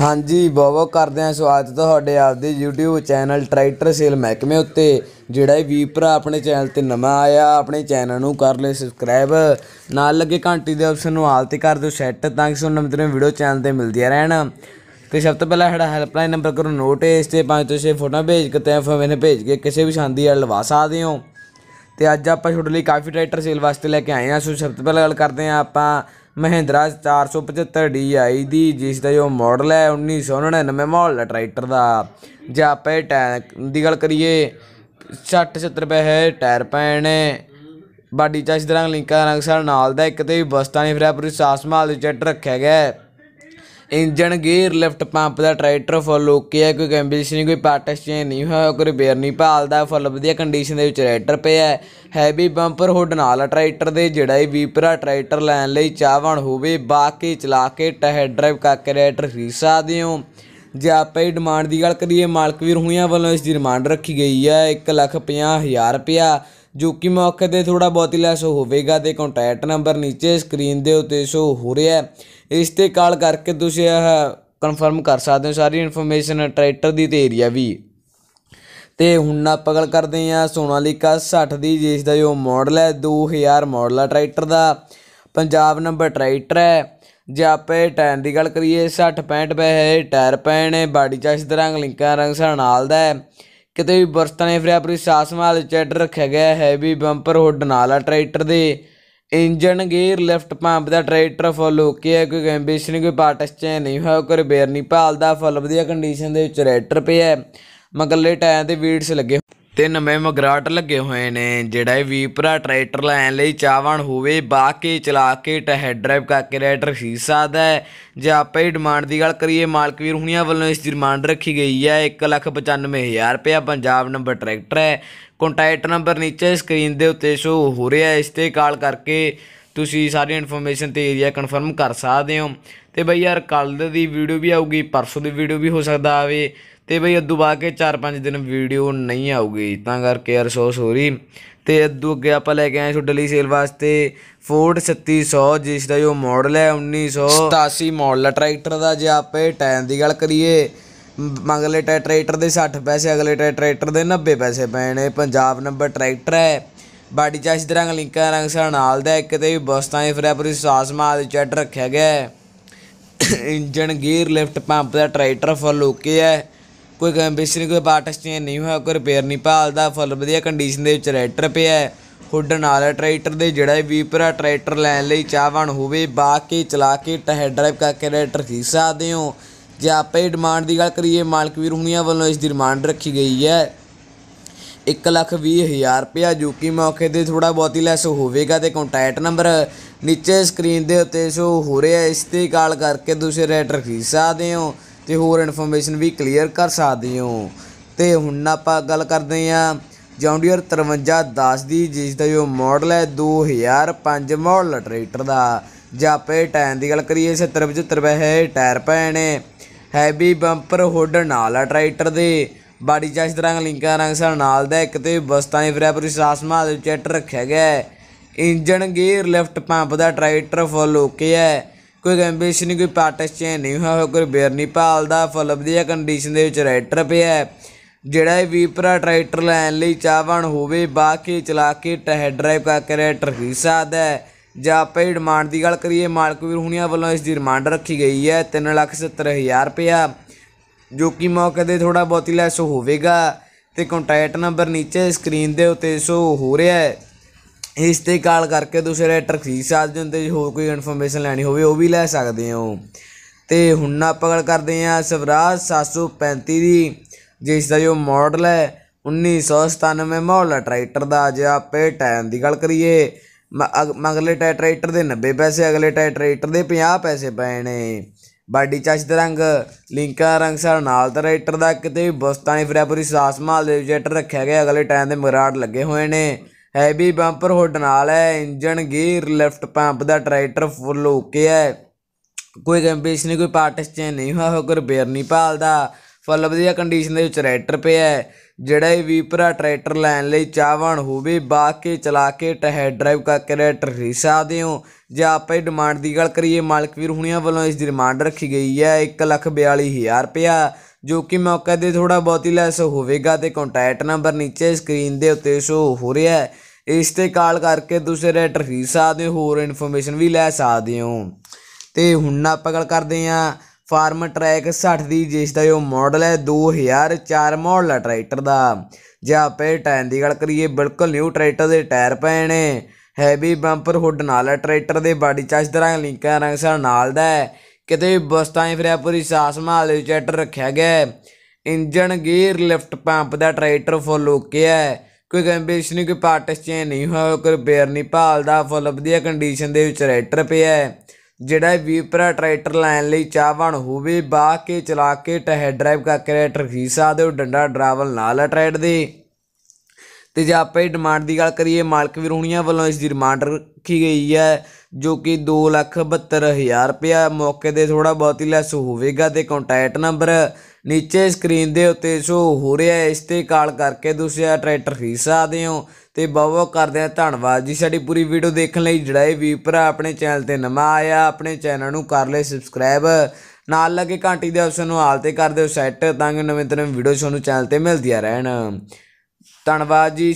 ਹਾਂਜੀ ਬਹੁਤ ਬਹੁਤ ਕਰਦੇ ਆ ਸਵਾਗਤ ਤੁਹਾਡੇ ਆਪਦੇ YouTube ਚੈਨਲ ਟਰੈਕਟਰ ਸੇਲ ਮਹਿਕਮੇ ਉੱਤੇ ਜਿਹੜਾ ਵੀ ਭਰਾ ਆਪਣੇ ਚੈਨਲ ਤੇ ਨਵਾਂ ਆਇਆ ਆਪਣੇ ਚੈਨਲ ਨੂੰ ਕਰ ਲੈ ਸਬਸਕ੍ਰਾਈਬ ਨਾਲ ਲੱਗੇ ਘੰਟੀ ਦੇ ਆਪਸ਼ਨ ਨੂੰ ਆਲ ਤੇ ਕਰ ਦਿਓ ਸੈੱਟ ਤਾਂ ਕਿ ਤੁਹਾਨੂੰ ਨਵੇਂ ਵੀਡੀਓ ਚੈਨਲ ਤੇ ਮਿਲਦੀਆਂ ਰਹਿਣ ਤੇ ਸਭ ਤੋਂ ਪਹਿਲਾਂ ਸਾਡਾ ਹੈਲਪਲਾਈਨ ਨੰਬਰ ਕਰੋ ਨੋਟ ਇਸ ਤੇ ਪੰਜ ਤੋਂ 6 ਫੋਟੋਆਂ ਭੇਜ ਕੇ ਤੇ ਫੋਨ ਭੇਜ ਕੇ ਕਿਸੇ ਵੀ ਸ਼ਾਂਦੀ ਨਾਲ ਲਵਾ ਸਕਦੇ ਹੋ ਤੇ ਅੱਜ ਆਪਾਂ ਤੁਹਾਡੇ ਲਈ ਕਾਫੀ ਟਰੈਕਟਰ ਸੇਲ ਵਾਸਤੇ ਲੈ ਕੇ ਆਏ ਹਾਂ ਸੋ ਸਭ ਤੋਂ ਪਹਿਲਾਂ ਗੱਲ ਕਰਦੇ ਆ ਆਪਾਂ ਮਹਿੰਦਰਾ 475 DI ਦੀ ਜਿਸ ਦਾ ਜੋ ਮਾਡਲ ਹੈ 1999 ਮਾਡਲ ਟਰੈਕਟਰ ਦਾ ਜਾਂ ਆਪੇ ਟੈਂਕ ਦੀ ਗੱਲ ਕਰੀਏ 60 70 ਰੁਪਏ ਹੈ ਟਾਇਰ ਪੈਣ ਬਾਡੀ ਚਾਸ਼ ਦਰਾਂ ਲਿੰਕਾਂ ਰੰਗ ਨਾਲ ਦਾ ਇੱਕ ਤੇ ਵੀ ਬਸਤਾ ਨਹੀਂ ਪੂਰੀ ਸਾਸ ਮਾਲ ਦੇ ਚੱਟ ਰੱਖਿਆ ਗਿਆ ਇੰਜਨ ਗੇਅਰ ਲਿਫਟ ਪੰਪ ਦਾ ਟਰੈਕਟਰ ਫੁੱਲ ਓਕੇ ਹੈ ਕੋਈ ਕੰਬੀਨੇਸ਼ਨ ਨਹੀਂ ਕੋਈ ਪਾਰਟ ਐਕਸਚੇਂਜ ਨਹੀਂ ਹੋਇਆ ਕੋਈ ਰਿਪੇਅਰ ਨਹੀਂ ਭਾਲਦਾ ਫੁੱਲ ਵਧੀਆ ਕੰਡੀਸ਼ਨ ਦੇ ਵਿੱਚ ਟਰੈਕਟਰ ਪਿਆ ਹੈ ਹੈਵੀ ਬੰਪਰ ਹੁੱਡ ਨਾਲ ਟਰੈਕਟਰ ਦੇ ਜਿਹੜਾ ਹੀ ਵੀਪਰਾ ਟਰੈਕਟਰ ਲੈਣ ਲਈ ਚਾਹਵਣ ਹੋਵੇ ਬਾਕੀ ਚਲਾ ਕੇ ਟਹਿ ਡਰਾਈਵ ਕਰਕੇ ਟਰੈਕਟਰ ਰੀਸਾ ਦਿਓ ਜੇ ਆਪਾਂ ਹੀ ਡਿਮਾਂਡ ਦੀ ਗੱਲ ਕਰੀਏ ਮਾਲਕ ਵੀਰ ਹੋਈਆਂ ਵੱਲੋਂ ਇਸ ਦੀ ਡਿਮਾਂਡ ਰੱਖੀ ਗਈ ਹੈ 150000 ਰੁਪਿਆ ਜੋ ਕਿ ਮੌਕੇ ਤੇ ਥੋੜਾ ਬਹੁਤ ਹੀ ਲੈਸ ਹੋਵੇਗਾ ਤੇ ਕੰਟੈਕਟ ਨੰਬਰ ਨੀਚੇ ਸਕਰੀਨ ਦੇ ਉੱਤੇ ਸ਼ੋ ਹੋ ਰਿਹਾ ਇਸ ਤੇ ਕਾਲ ਕਰਕੇ ਤੁਸੀਂ ਇਹ ਕਨਫਰਮ ਕਰ ਸਕਦੇ ਹੋ ਸਾਰੀ ਇਨਫੋਰਮੇਸ਼ਨ ਟਰੈਕਟਰ ਦੀ ਤੇ ਏਰੀਆ ਵੀ ਤੇ ਹੁਣ ਆਪਾਂ ਗੱਲ ਕਰਦੇ ਆ ਸੋਨਾਲੀਕਾ 60 ਦੀ ਜਿਸ ਦਾ ਜੋ ਮਾਡਲ ਹੈ 2000 ਮਾਡਲ ਆ ਟਰੈਕਟਰ ਦਾ ਪੰਜਾਬ ਨੰਬਰ ਟਰੈਕਟਰ ਹੈ ਜੇ ਆਪੇ ਟਾਇਰ ਦੀ ਗੱਲ ਕਰੀਏ 60 65 ਪੈ ਹੈ ਟਾਇਰ ਪੈਣੇ ਬਾਡੀ ਚਾਸ ਦਾ ਲਿੰਕਾਂ ਰੰਗ ਨਾਲ ਦਾ ਹੈ ਕਿਤੇ ਵੀ ਬਰਸਤਾਨੇ ਫਰਿਆ ਪੂਰੀ ਸਾਸ ਮਾਲ ਚੈਡ ਰੱਖਿਆ ਗਿਆ ਹੈ ਵੀ ਬੰਪਰ ਹੁੱਡ ਨਾਲ ਆ ਟਰੈਕਟਰ ਦੇ ਇੰਜਨ ਗੇਅਰ ਲਿਫਟ ਪੰਪ ਦਾ ਟਰੈਕਟਰ ਫੁੱਲ ਹੋ ਕੇ ਹੈ ਕੋਈ ਕੰਬੀਸ਼ਨ ਕੋਈ ਪਾਰਟਸ ਚੇਂਜ ਨਹੀਂ ਹੋਇਆ ਕੋਈ ਰਿਪੇਅਰ ਨਹੀਂ ਭਾਲਦਾ ਫੁੱਲ ਵਧੀਆ ਕੰਡੀਸ਼ਨ ਦੇ ਵਿੱਚ ਟਰੈਕਟਰ ਪਿਆ ਮਗਲੇ ਟਾਇਰ ਤੇ ਵੀਡਸ ਲੱਗੇ ਤੇ ਨਵੇਂ ਮਗਰਾਟ ਲੱਗੇ ਹੋਏ ਨੇ ਜਿਹੜਾ ਵੀ ਭਰਾ ਟਰੈਕਟਰ ਲੈਣ ਲਈ ਚਾਹਵਾਨ ਹੋਵੇ ਬਾਕੀ ਚਲਾ ਕੇ ਟਹਿ ਡਰਾਈਵ ਕਰਕੇ ਰਾਈਡਰ ਹੀ ਸਕਦਾ ਹੈ ਜੇ ਆਪੇ ਹੀ ਡਿਮਾਂਡ ਦੀ ਗੱਲ ਕਰੀਏ ਮਾਲਕ ਵੀਰ ਹੁਣੀਆਂ ਵੱਲੋਂ ਇਸ ਦੀ ਡਿਮਾਂਡ ਰੱਖੀ ਗਈ ਹੈ 195000 ਰੁਪਏ ਪੰਜਾਬ ਨੰਬਰ ਟਰੈਕਟਰ ਹੈ ਕੰਟੈਕਟ ਨੰਬਰ ਨੀਚੇ ਸਕਰੀਨ ਦੇ ਉੱਤੇ ਸ਼ੋ ਹੋ ਰਿਹਾ ਹੈ ਇਸ ਤੇ ਕਾਲ ਕਰਕੇ ਤੁਸੀਂ ਸਾਰੀ ਇਨਫੋਰਮੇਸ਼ਨ ਤੇ ਏਰੀਆ ਕਨਫਰਮ ਕਰ ਸਕਦੇ ਹੋ ਤੇ ਬਈ ਯਾਰ ਕੱਲ ਦੀ ਵੀਡੀਓ ਵੀ ਆਊਗੀ ਪਰਸੋਂ ਦੀ ਵੀਡੀਓ ਵੀ ਹੋ ਸਕਦਾ ਆਵੇ ਤੇ ਬਈ ਅੱਦੂ ਬਾਅਦ ਕੇ 4-5 ਦਿਨ ਵੀਡੀਓ ਨਹੀਂ ਆਊਗੀ ਤਾਂ ਕਰਕੇ ਯਾਰ ਸੋ ਸੋਰੀ ਤੇ ਅੱਦੂ ਅੱਗੇ ਆਪਾਂ ਲੈ ਕੇ ਆਏ ਤੁਹਾਡੇ ਲਈ ਸੇਲ ਵਾਸਤੇ ਫੋਰਡ 3600 ਜਿਸ ਦਾ ਜੋ ਮਾਡਲ ਹੈ 1987 ਮਾਡਲ ਟਰੈਕਟਰ ਦਾ ਜੇ ਆਪੇ ਟਾਈਮ ਦੀ ਗੱਲ ਕਰੀਏ ਮੰਗਲੇ ਟਰੈਕਟਰ ਦੇ 60 ਪੈਸੇ ਅਗਲੇ ਟਰੈਕਟਰ ਦੇ 90 ਪੈਸੇ ਪੈਣੇ ਪੰਜਾਬ ਨੰਬਰ ਟਰੈਕਟਰ ਹੈ ਬਾਡੀ ਚਾਹ ਇਸ ਤਰ੍ਹਾਂ ਲਿੰਕਾਂ ਰੰਗ ਸਾ ਨਾਲ ਦਾ ਇੱਕ ਤੇ ਵੀ ਬਸਤਾਂ ਦੇ ਪੂਰੀ ਸਾਸ ਦੇ ਚੱਟ ਰੱਖਿਆ ਗਿਆ ਹੈ ਇੰਜਨ ਗੀਅਰ ਲਿਫਟ ਪੰਪ ਦਾ ਟਰੈਕਟਰ ਫੁੱਲ ਓਕੇ ਹੈ ਕੋਈ ਨਹੀਂ ਕੋਈ ਪਾਰਟ ਐਕਸਚੇਂਜ ਨਹੀਂ ਹੋਇਆ ਕੋਈ ਰਿਪੇਅਰ ਨਹੀਂ ਭਾਲਦਾ ਫੁੱਲ ਵਧੀਆ ਕੰਡੀਸ਼ਨ ਦੇ ਵਿੱਚ ਟਰੈਕਟਰ ਪਿਆ ਹੈ ਹੁੱਡ ਨਾਲ ਹੈ ਟਰੈਕਟਰ ਦੇ ਜਿਹੜਾ ਵੀ ਪਰਾ ਟਰੈਕਟਰ ਲੈਣ ਲਈ ਚਾਹਵਾਨ ਹੋਵੇ ਬਾਕੀ ਚਲਾ ਕੇ ਟਹਿ ਡਰਾਈਵ ਕਰਕੇ ਟਰੈਕਟਰ ਖੀ ਸਕਦੇ ਹੋ ਜੇ ਆਪੇ ਡਿਮਾਂਡ ਦੀ ਗੱਲ ਕਰੀਏ ਮਾਲਕ ਵੀਰ ਹੁਣੀਆਂ ਵੱਲੋਂ ਇਸ ਦੀ ਡਿਮਾਂਡ ਰੱਖੀ ਗਈ ਹੈ 1,20,000 ਲੱਖ ਰੁਪਇਆ ਜੋ ਕਿ ਮੌਕੇ ਤੇ ਥੋੜਾ ਬਹੁਤੀ ਲੈਸ ਹੋਵੇਗਾ ਤੇ ਕੰਟੈਕਟ ਨੰਬਰ ਨੀਚੇ ਸਕਰੀਨ ਦੇ ਉੱਤੇ ਸ਼ੋ ਹੋ ਰਿਹਾ ਇਸ ਤੇ ਕਾਲ ਕਰਕੇ ਤੁਸੀਂ ਰੈਟਰ ਖਰੀਦ ਸਕਦੇ ਹੋ ਤੇ ਹੋਰ ਇਨਫੋਰਮੇਸ਼ਨ ਵੀ ਕਲੀਅਰ ਕਰ ਸਕਦੇ ਹੋ ਤੇ ਹੁਣ ਆਪਾਂ ਗੱਲ ਕਰਦੇ ਹਾਂ ਜੌਂਡੀਅਰ 5310 ਦੀ ਜਿਸ ਦਾ ਜੋ ਮਾਡਲ ਹੈ 2005 ਮਾਡਲ ਟਰੈਕਟਰ ਦਾ ਜਾਪੇ ਟਾਇਰ ਦੀ ਗੱਲ ਕਰੀਏ 70 75 ਟਾਇਰ ਪਏ ਨੇ ਹੈਵੀ ਬੰਪਰ ਹੁੱਡ ਨਾਲ ਆ ਟਰੈਕਟਰ ਦੇ ਬਾਡੀ ਚਾਸ਼ ਤਰ੍ਹਾਂ ਲਿੰਕਾਂ ਰੰਗ ਸਰ ਨਾਲ ਦਾ ਇੱਕ ਤੇ ਬਸਤਾ ਬਸਤਾਨੀ ਫਰਿਆ ਪ੍ਰਸ਼ਾਸਮਾ ਦੇ ਚੈਟ ਰੱਖਿਆ ਗਿਆ ਇੰਜਨ ਗੇਅਰ ਲਿਫਟ ਪੰਪ ਦਾ ਟਰੈਕਟਰ ਫੁੱਲ ਓਕੇ ਹੈ ਕੋਈ ਨਹੀਂ ਕੋਈ ਪਾਰਟਸ ਚੇਂਜ ਨਹੀਂ ਹੋਇਆ ਕੋਈ ਬੇਰ ਨਹੀਂ ਪਾਲਦਾ ਫੁੱਲ ਵਧੀਆ ਕੰਡੀਸ਼ਨ ਦੇ ਵਿੱਚ ਟਰੈਕਟਰ ਪਿਆ ਜਿਹੜਾ ਇਹ ਵੀਪਰਾ ਟਰੈਕਟਰ ਲੈਣ ਲਈ ਚਾਹਵਾਨ ਹੋਵੇ ਬਾਕੀ ਚਲਾ ਕੇ ਟਹਿ ਡਰਾਈਵ ਕੇ ਟਰੈਕਟਰ ਹੀ ਸਾਦ ਹੈ ਜਾਂ ਆਪੇ ਡਿਮਾਂਡ ਦੀ ਗੱਲ ਕਰੀਏ ਮਾਲਕ ਵੀਰ ਹੁਣੀਆਂ ਵੱਲੋਂ ਇਸ ਦੀ ਡਿਮਾਂਡ ਰੱਖੀ ਗਈ ਹੈ 370000 ਰੁਪਇਆ ਜੋ ਕਿ ਮੌਕੇ ਦੇ ਥੋੜਾ ਬਹੁਤੀ ਲੈਸ ਹੋਵੇਗਾ ਤੇ ਕੰਟੈਕਟ ਨੰਬਰ ਨੀਚੇ ਸਕਰੀਨ ਦੇ ਉੱਤੇ ਸੋ ਹੋ ਰਿਹਾ ਹੈ ਇਸ ਤੇ ਕਾਲ ਕਰਕੇ ਤੁਸੀਂ ਰੈਟਰ ਖਰੀਦ ਸਕਦੇ ਹੋ ਤੇ ਹੋਰ ਕੋਈ ਇਨਫੋਰਮੇਸ਼ਨ ਲੈਣੀ ਹੋਵੇ ਉਹ ਵੀ ਲੈ ਸਕਦੇ ਹੋ ਤੇ ਹੁਣ ਆਪਾਂ ਗੱਲ ਕਰਦੇ ਹਾਂ ਸਵਰਾਜ 735 ਦੀ ਜਿਸ ਦਾ ਜੋ ਮਾਡਲ ਹੈ 1997 ਮਾਡਲ ਟਰੈਕਟਰ ਦਾ ਅੱਜ ਆਪੇ ਟਾਈਮ ਦੀ ਗੱਲ ਕਰੀਏ ਮਗਲੇ ਟਰੈਕਟਰ ਦੇ 90 ਪੈਸੇ ਅਗਲੇ ਟਰੈਕਟਰ ਦੇ 50 ਪੈਸੇ ਪਏ ਨੇ ਬਾਡੀ ਚਾਚ ਦੇ ਰੰਗ ਲਿੰਕਾਂ ਰੰਗ ਸਾਰ ਨਾਲ ਦਾ ਰਾਈਟਰ ਦਾ ਕਿਤੇ ਵੀ ਬਸਤਾ ਨਹੀਂ ਫਿਰਿਆ ਪੂਰੀ ਸਾਸ ਮਾਲ ਦੇ ਜੈਟਰ ਰੱਖਿਆ ਗਿਆ ਅਗਲੇ ਟਾਈਮ ਦੇ ਮਰਾੜ ਲੱਗੇ ਹੋਏ ਨੇ ਹੈਵੀ ਬੰਪਰ ਹੁੱਡ ਨਾਲ ਹੈ ਇੰਜਨ ਗੀਅਰ ਲੈਫਟ ਪੰਪ ਦਾ ਟਰੈਕਟਰ ਫੁੱਲ ਓਕੇ ਹੈ ਕੋਈ ਨਹੀਂ ਕੋਈ ਪਾਰਟਸ ਚੇਂਜ ਨਹੀਂ ਹੋਇਆ ਹੋਰ ਬੇਰ ਨਹੀਂ ਪਾਲਦਾ ਫਲ ਵਧੀਆ ਕੰਡੀਸ਼ਨ ਦੇ ਵਿੱਚ ਟਰੈਕਟਰ ਪਿਆ ਹੈ ਜਿਹੜਾ ਇਹ ਵੀ ਭਰਾ ਟਰੈਕਟਰ ਲੈਣ ਲਈ ਚਾਹਵਾਨ ਹੋਵੇ ਕੇ ਚਲਾ ਕੇ ਟਹਿ ਡਰਾਈਵ ਕਰਕੇ ਟਰੈਕਟਰ ਖਰੀਦ ਦਿਓ ਜਾਂ ਜੇ ਆਪਾਂ ਡਿਮਾਂਡ ਦੀ ਗੱਲ ਕਰੀਏ ਮਾਲਕ ਵੀਰ ਹੁਣੀਆਂ ਵੱਲੋਂ ਇਸ ਦੀ ਡਿਮਾਂਡ ਰੱਖੀ ਗਈ ਹੈ 142000 ਰੁਪਇਆ ਜੋ ਕਿ ਮੌਕੇ ਦੇ ਥੋੜਾ ਬਹੁਤ ਹੀ ਲੈਸ ਹੋਵੇਗਾ ਤੇ ਕੰਟੈਕਟ ਨੰਬਰ ਨੀਚੇ ਸਕਰੀਨ ਦੇ ਉੱਤੇ ਸ਼ੋ ਹੋ ਰਿਹਾ ਹੈ ਇਸ ਤੇ ਕਾਲ ਕਰਕੇ ਤੁਸੀਂ ਰੈਟਰ ਖਰੀਦ ਦੇ ਹੋਰ ਇਨਫੋਰਮੇਸ਼ਨ ਵੀ ਲੈ ਸਕਦੇ ਹੋ ਤੇ ਹੁਣ ਆਪਾਂ ਗੱਲ ਕਰਦੇ ਆਂ ਫਾਰਮ ਟਰੈਕ 60 ਦੀ ਜਿਸ ਦਾ ਇਹ ਮਾਡਲ ਹੈ 2004 ਮਾਡਲ ਟਰੈਕਟਰ ਦਾ ਜੇ ਆਪੇ ਟਾਇਰ ਦੀ ਗੱਲ ਕਰੀਏ ਬਿਲਕੁਲ ਨਿਊ ਟਰੈਕਟਰ ਦੇ ਟਾਇਰ ਪਏ ਨੇ ਹੈਵੀ ਬੰਪਰ ਹੁੱਡ ਨਾਲ ਹੈ ਟਰੈਕਟਰ ਦੇ ਬਾਡੀ ਚਾਰਜ ਦਰਾਂ ਲਿੰਕਾਂ ਰੰਗ ਸਾਰ ਨਾਲ ਦਾ ਹੈ ਕਿਤੇ ਬਸਤਾਂ ਫਿਰ ਪੂਰੀ ਸਾਸ ਮਾਲ ਦੇ ਚੈਟਰ ਰੱਖਿਆ ਗਿਆ ਹੈ ਇੰਜਨ ਗੀਅਰ ਲਿਫਟ ਪੰਪ ਦਾ ਟਰੈਕਟਰ ਫੁੱਲ ਓਕੇ ਹੈ ਕੋਈ ਗੰਬੇਸ਼ਨੀ ਕੋਈ ਪਾਰਟਸ ਚੇਂਜ ਨਹੀਂ ਹੋਇਆ ਕੋਈ ਰਿਪੇਅਰ ਨਹੀਂ ਭਾਲਦਾ ਫੁੱਲ ਵਧੀਆ ਕੰਡੀਸ਼ਨ ਦੇ ਵਿੱਚ ਟਰੈਕਟਰ ਪਿਆ ਹੈ ਜਿਹੜਾ ਵੀ ਭਰਾ ਟਰੈਕਟਰ ਲੈਣ ਲਈ ਚਾਹਵਾਨ ਹੋਵੇ ਬਾ ਕੇ ਚਲਾ ਕੇ ਟਹਿ ਡਰਾਈਵ ਕਰਕੇ ਕਰੈਕਟਰ ਖਰੀਦ ਸਕਦੇ ਹੋ ਡੰਡਾ ਡਰਾਵਲ ਨਾਲ ਟਰੈਡ ਦੇ ਤੇ ਜੇ ਆਪਾਂ ਇਹ ਡਿਮਾਂਡ ਦੀ ਗੱਲ ਕਰੀਏ ਮਾਲਕ ਵਿਰੋਣੀਆਂ ਵੱਲੋਂ ਇਸ ਦੀ ਡਿਮਾਂਡ ਰੱਖੀ ਗਈ ਹੈ ਜੋ ਕਿ 272000 ਰੁਪਿਆ ਮੌਕੇ ਦੇ ਥੋੜਾ ਬਹੁਤ ਹੀ ਲੈਸ ਹੋਵੇਗਾ ਤੇ ਕੰਟੈਕਟ ਨੰਬਰ ਨੀਚੇ ਸਕਰੀਨ ਦੇ ਉੱਤੇ ਸ਼ੋ ਹੋ ਰਿਹਾ ਹੈ ਇਸ ਤੇ ਕਾਲ ਕਰਕੇ ਤੁਸੀਂ ਆ ਟਰੈਕਟਰ ਖਰੀਦ ਸਕਦੇ ਹੋ ਤੇ ਬਹੁਤ ਕਰਦੇ ਆ ਧੰਨਵਾਦ ਜੀ ਸਾਡੀ ਪੂਰੀ ਵੀਡੀਓ ਦੇਖਣ ਲਈ ਜਿਹੜਾ ਇਹ ਵੀਪਰਾ ਆਪਣੇ ਚੈਨਲ ਤੇ ਨਵਾਂ ਆਇਆ ਆਪਣੇ ਚੈਨਲ ਨੂੰ ਕਰ ਲੈ ਸਬਸਕ੍ਰਾਈਬ ਨਾਲ ਲੱਗੇ ਘੰਟੀ ਦੇ ਆਪਸ਼ਨ ਨੂੰ ਹਾਲ ਤੇ ਕਰ ਦਿਓ ਸੈੱਟ ਤਾਂ ਕਿ ਨਵੇਂ ਤਰ੍ਹਾਂ ਵੀਡੀਓ ਤੁਹਾਨੂੰ ਚੈਨਲ ਤੇ ਮਿਲਦੀਆਂ ਰਹਿਣ ਧੰਨਵਾਦ ਜੀ